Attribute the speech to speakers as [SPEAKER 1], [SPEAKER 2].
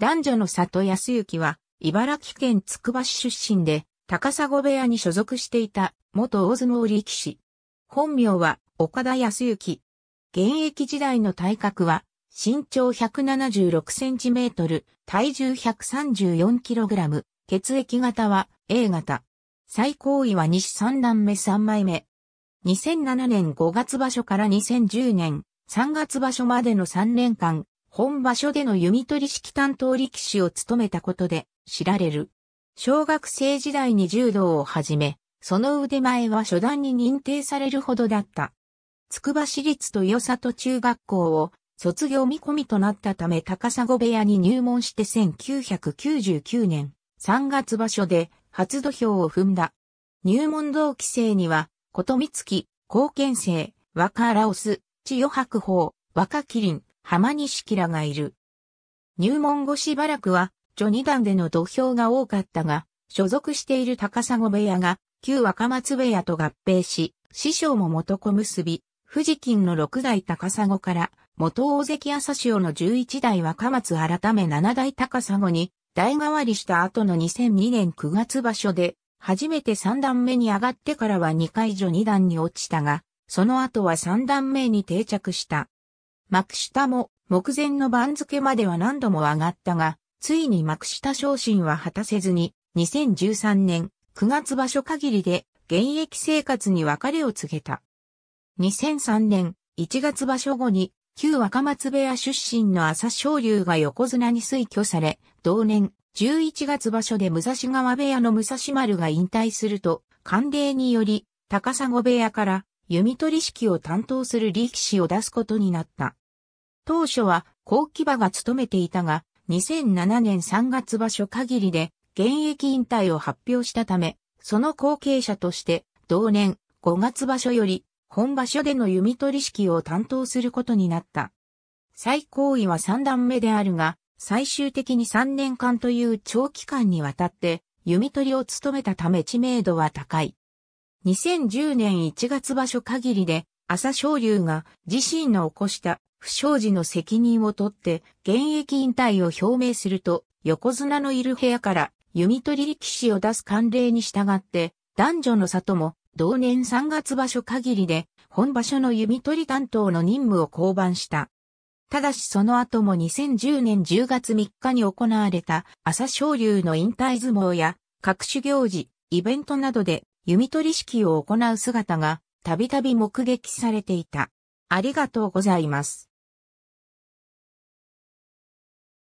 [SPEAKER 1] 男女の里康幸は、茨城県つくば市出身で、高砂部屋に所属していた、元大相撲力士。本名は、岡田康幸。現役時代の体格は、身長176センチメートル、体重134キログラム、血液型は A 型。最高位は西三段目三枚目。2007年5月場所から2010年3月場所までの3年間、本場所での弓取式担当力士を務めたことで知られる。小学生時代に柔道を始め、その腕前は初段に認定されるほどだった。筑波市立豊里中学校を卒業見込みとなったため高砂部屋に入門して1999年3月場所で初土俵を踏んだ。入門同期生には、琴美月、貢献生、若ラオス、千代白鵬、若麒麟、浜西キラがいる。入門後しばらくは、序二段での土俵が多かったが、所属している高砂部屋が、旧若松部屋と合併し、師匠も元小結び、富士金の六代高砂から、元大関朝潮の十一代若松改め七代高砂に、代替わりした後の2002年9月場所で、初めて三段目に上がってからは二回序二段に落ちたが、その後は三段目に定着した。幕下も目前の番付までは何度も上がったが、ついに幕下昇進は果たせずに、2013年9月場所限りで現役生活に別れを告げた。2003年1月場所後に、旧若松部屋出身の朝昇龍が横綱に推挙され、同年11月場所で武蔵川部屋の武蔵丸が引退すると、官令により高砂部屋から弓取式を担当する力士を出すことになった。当初は後期場が務めていたが、2007年3月場所限りで現役引退を発表したため、その後継者として同年5月場所より本場所での弓取り式を担当することになった。最高位は3段目であるが、最終的に3年間という長期間にわたって弓取りを務めたため知名度は高い。2010年1月場所限りで朝青龍が自身の起こした不祥事の責任を取って現役引退を表明すると、横綱のいる部屋から弓取力士を出す慣例に従って、男女の里も同年3月場所限りで本場所の弓取担当の任務を降板した。ただしその後も2010年10月3日に行われた朝昇竜の引退相撲や各種行事、イベントなどで弓取式を行う姿がたびたび目撃されていた。ありがとうございます。